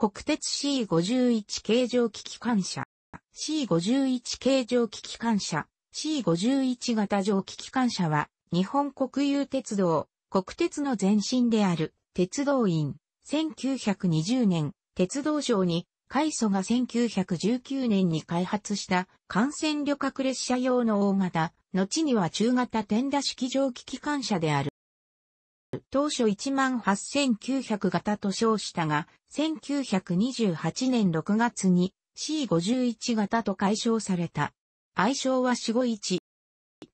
国鉄 C51 形状機機関車、C51 形状機機関車、C51 型蒸気機関車は、日本国有鉄道、国鉄の前身である、鉄道院、1920年、鉄道省に、海祖が1919年に開発した、幹線旅客列車用の大型、後には中型転打式蒸気機関車である。当初18900型と称したが、1928年6月に C51 型と解消された。愛称は451。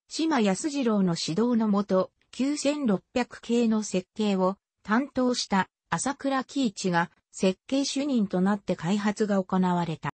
島安次郎の指導のもと、9600系の設計を担当した朝倉喜一が設計主任となって開発が行われた。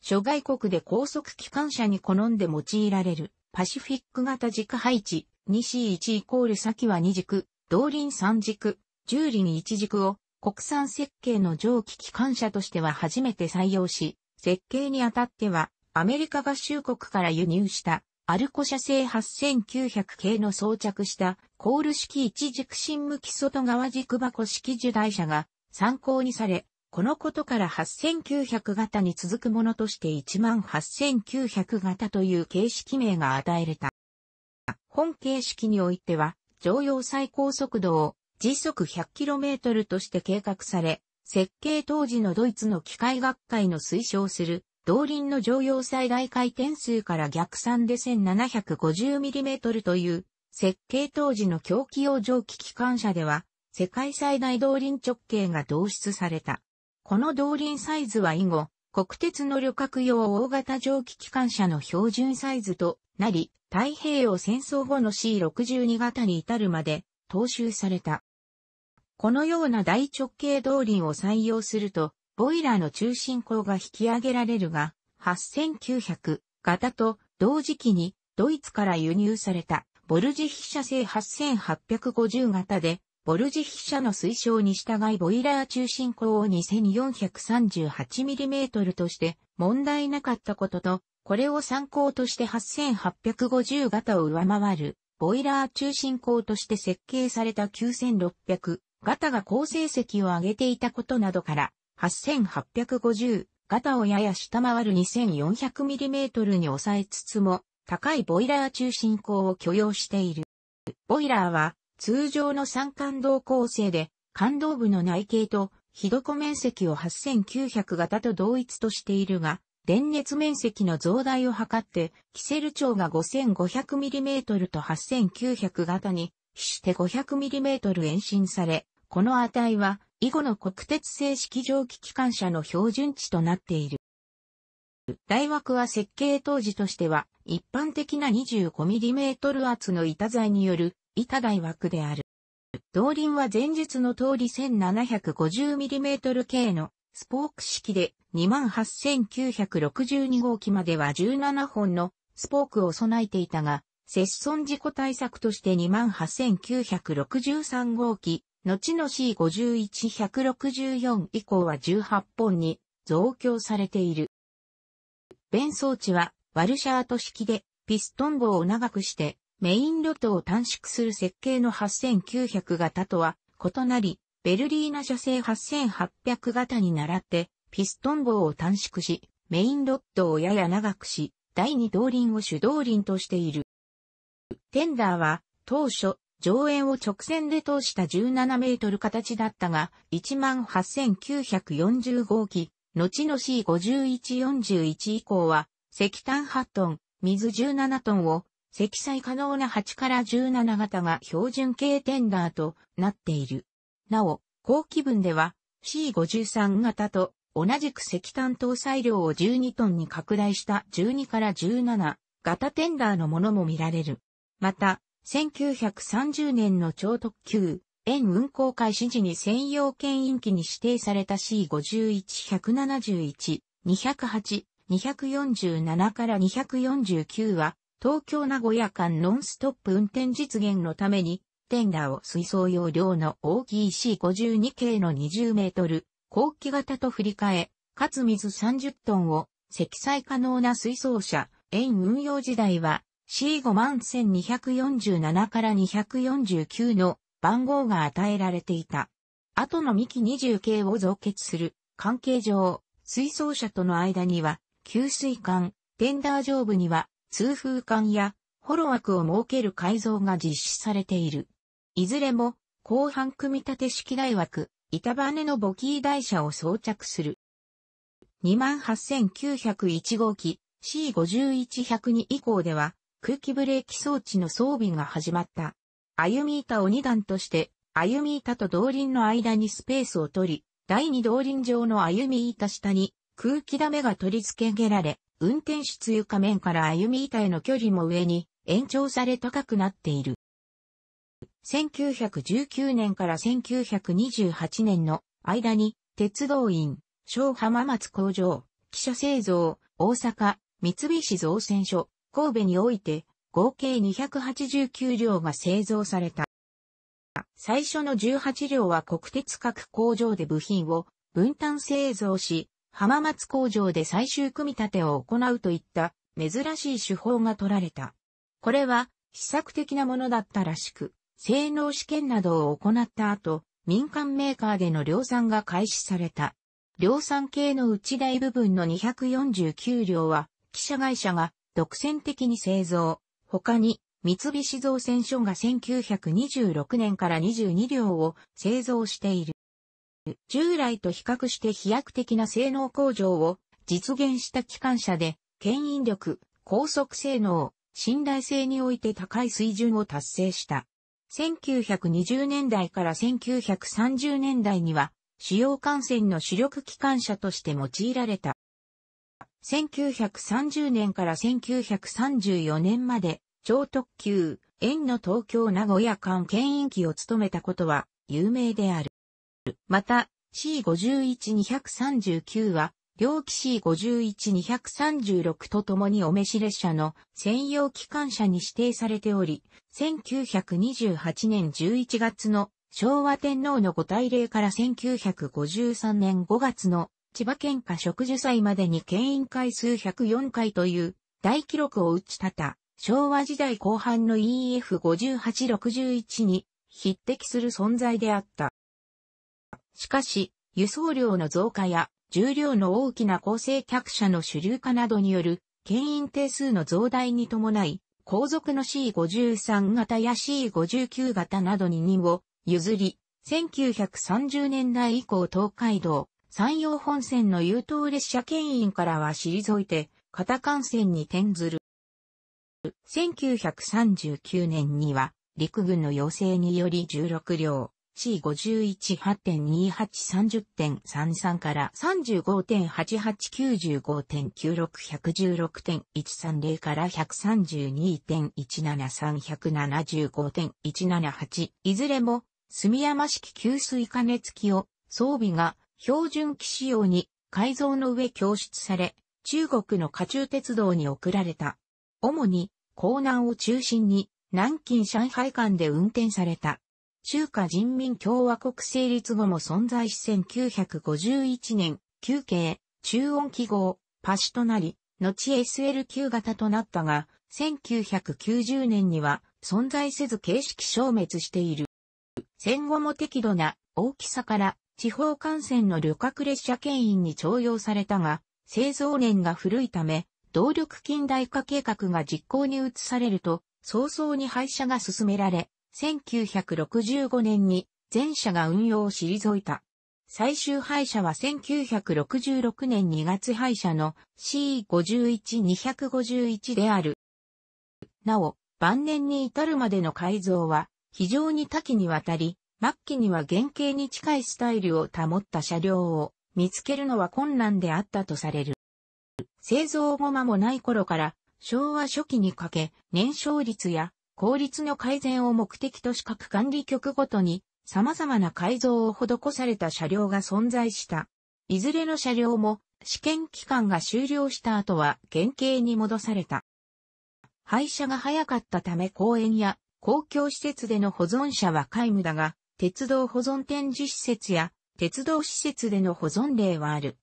諸外国で高速機関車に好んで用いられるパシフィック型軸配置 2C1 イコール先は2軸、動輪三軸、十輪一軸を国産設計の蒸気機関車としては初めて採用し、設計にあたってはアメリカ合衆国から輸入したアルコ社製8900系の装着したコール式一軸新向き外側軸箱式受台車が参考にされ、このことから8900型に続くものとして18900型という形式名が与えれた。本形式においては、常用最高速度を時速 100km として計画され、設計当時のドイツの機械学会の推奨する、動輪の常用最大回転数から逆算で 1750mm という、設計当時の狂気用蒸気機関車では、世界最大動輪直径が導出された。この動輪サイズは以後、国鉄の旅客用大型蒸気機関車の標準サイズとなり、太平洋戦争後の C62 型に至るまで踏襲された。このような大直径動輪を採用すると、ボイラーの中心口が引き上げられるが、8900型と同時期にドイツから輸入されたボルジヒ社製8850型でボルジヒ社の推奨に従いボイラー中心口を 2438mm として問題なかったことと、これを参考として8850型を上回る、ボイラー中心口として設計された9600型が高成績を上げていたことなどから、8850型をやや下回る 2400mm に抑えつつも、高いボイラー中心口を許容している。ボイラーは、通常の三冠道構成で、冠道部の内径と、ひどこ面積を8900型と同一としているが、電熱面積の増大を図って、キセル長が 5500mm と8900型に、比して 500mm 延伸され、この値は、以後の国鉄製式蒸気機関車の標準値となっている。大枠は設計当時としては、一般的な 25mm 厚の板材による板台枠である。動輪は前述の通り 1750mm 系のスポーク式で28962号機までは17本のスポークを備えていたが、接損事故対策として28963号機、後の C51164 以降は18本に増強されている。弁装置はワルシャート式でピストン号を長くしてメインットを短縮する設計の8900型とは異なり、ベルリーナ社製8800型に倣って、ピストン棒を短縮し、メインロットをやや長くし、第2動輪を主動輪としている。テンダーは、当初、上円を直線で通した17メートル形だったが、18940号機、後の C5141 以降は、石炭8トン、水17トンを積載可能な8から17型が標準系テンダーとなっている。なお、後期分では C53 型と同じく石炭搭載量を12トンに拡大した12から17型テンダーのものも見られる。また、1930年の超特急、円運行開始時に専用牽引機に指定された C51-171、208、247から249は、東京名古屋間ノンストップ運転実現のために、テンダーを水槽容量の大きい C52 系の20メートル、後期型と振り替え、かつ水30トンを積載可能な水槽車、円運用時代は C51247 から249の番号が与えられていた。後のミキ20系を増結する関係上、水槽車との間には、給水管、テンダー上部には通風管やホロ枠を設ける改造が実施されている。いずれも、後半組み立て式台枠、板バネのボキー台車を装着する。28901号機 C51102 以降では、空気ブレーキ装置の装備が始まった。歩み板を2段として、歩み板と動輪の間にスペースを取り、第2動輪上の歩み板下に空気ダメが取り付けられ、運転室床面から歩み板への距離も上に延長され高くなっている。1919年から1928年の間に鉄道院、小浜松工場、汽車製造、大阪、三菱造船所、神戸において合計289両が製造された。最初の18両は国鉄各工場で部品を分担製造し、浜松工場で最終組み立てを行うといった珍しい手法が取られた。これは試作的なものだったらしく、性能試験などを行った後、民間メーカーでの量産が開始された。量産系の内台部分の249両は、記者会社が独占的に製造。他に、三菱造船所が1926年から22両を製造している。従来と比較して飛躍的な性能向上を実現した機関車で、牽引力、高速性能、信頼性において高い水準を達成した。1920年代から1930年代には、主要幹線の主力機関車として用いられた。1930年から1934年まで、超特急、円の東京名古屋間牽引機を務めたことは有名である。また C51-239 は、両機 C51-236 ととにお召し列車の専用機関車に指定されており、1928年11月の昭和天皇のご大礼から1953年5月の千葉県下植樹祭までに県員回数104回という大記録を打ち立た、昭和時代後半の EF5861 に匹敵する存在であった。しかし、輸送量の増加や重量の大きな構成客車の主流化などによる牽引定数の増大に伴い、後続の C53 型や C59 型などに2を譲り、1930年代以降東海道、山陽本線の優等列車牽引からは退いて、片幹線に転ずる。1939年には陸軍の要請により16両、C51-8.2830.33 から35.8895.96116.130から132.17375.178いずれも住山式給水加熱器を装備が標準機仕様に改造の上供出され、中国の下中鉄道に送られた。主に、江南を中心に、南京上海間で運転された。中華人民共和国成立後も存在し1951年、休憩、中音記号、パシとなり、後 s l q 型となったが、1990年には存在せず形式消滅している。戦後も適度な大きさから地方幹線の旅客列車牽引に徴用されたが、製造年が古いため、動力近代化計画が実行に移されると、早々に廃車が進められ、1965年に全社が運用を退いた。最終廃車は1966年2月廃車の C51-251 である。なお、晩年に至るまでの改造は非常に多岐にわたり、末期には原型に近いスタイルを保った車両を見つけるのは困難であったとされる。製造後間もない頃から昭和初期にかけ燃焼率や効率の改善を目的とし各管理局ごとに様々な改造を施された車両が存在した。いずれの車両も試験期間が終了した後は原型に戻された。廃車が早かったため公園や公共施設での保存者は皆無だが、鉄道保存展示施設や鉄道施設での保存例はある。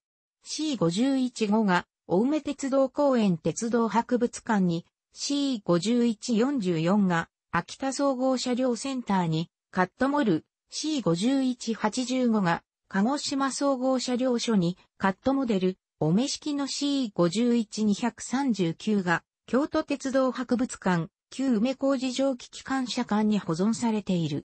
C51 号が大梅鉄道公園鉄道博物館に C5144 が秋田総合車両センターにカットモル C5185 が鹿児島総合車両所にカットモデルおめきの C51239 が京都鉄道博物館旧梅工事蒸気機関車館に保存されている。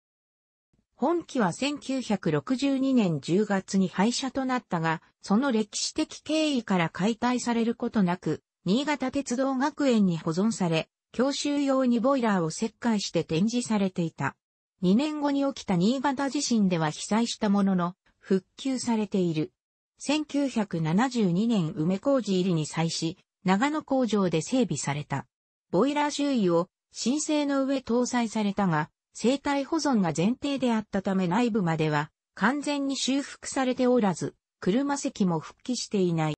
本機は1962年10月に廃車となったが、その歴史的経緯から解体されることなく、新潟鉄道学園に保存され、教習用にボイラーを切開して展示されていた。2年後に起きた新潟地震では被災したものの、復旧されている。1972年梅工事入りに際し、長野工場で整備された。ボイラー周囲を申請の上搭載されたが、生体保存が前提であったため内部までは完全に修復されておらず、車席も復帰していない。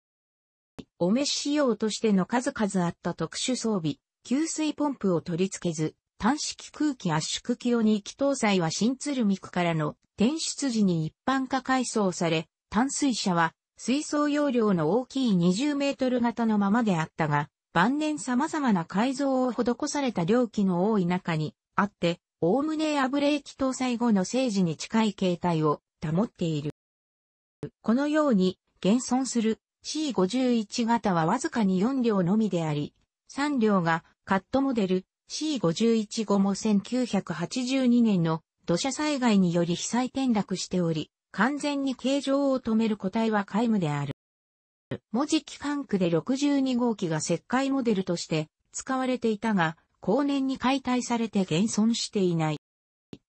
お召し仕様としての数々あった特殊装備、給水ポンプを取り付けず、単式空気圧縮機用に機搭載は新鶴見区からの転出時に一般化改装され、淡水車は水槽容量の大きい20メートル型のままであったが、晩年様々な改造を施された料金の多い中にあって、おおむねアブレーキ搭載後の政治に近い形態を保っている。このように現存する C51 型はわずかに4両のみであり、3両がカットモデル C51 後も1982年の土砂災害により被災転落しており、完全に形状を止める個体は皆無である。文字機関区で62号機が石灰モデルとして使われていたが、後年に解体されて現存していない。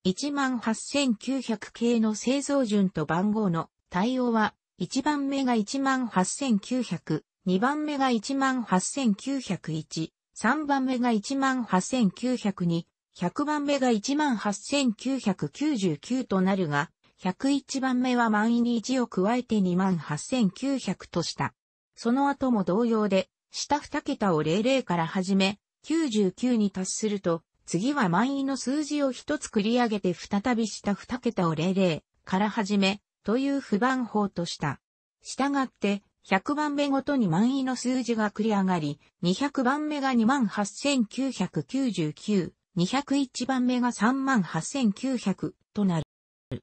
18900系の製造順と番号の対応は1番目が18900、2番目が18901、3番目が18902、100番目が18999となるが、101番目は満員に1を加えて28900とした。その後も同様で、下2桁を00から始め、99に達すると、次は満員の数字を1つ繰り上げて再び下2桁を00から始め、という不番法とした。したがって、100番目ごとに満位の数字が繰り上がり、200番目が28,999、201番目が38,900となる。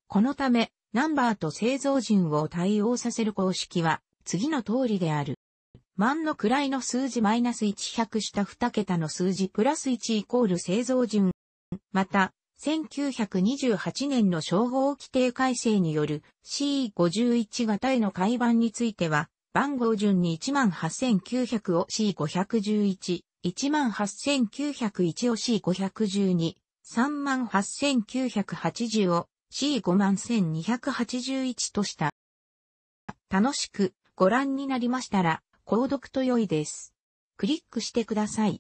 このため、ナンバーと製造順を対応させる公式は、次の通りである。万の位の数字マイナス100した2桁の数字プラス1イコール製造順。また、1928年の称号規定改正による C51 型への改版については、番号順に18900を C511、18901を C512、38980を C51281 とした。楽しくご覧になりましたら、購読と良いです。クリックしてください。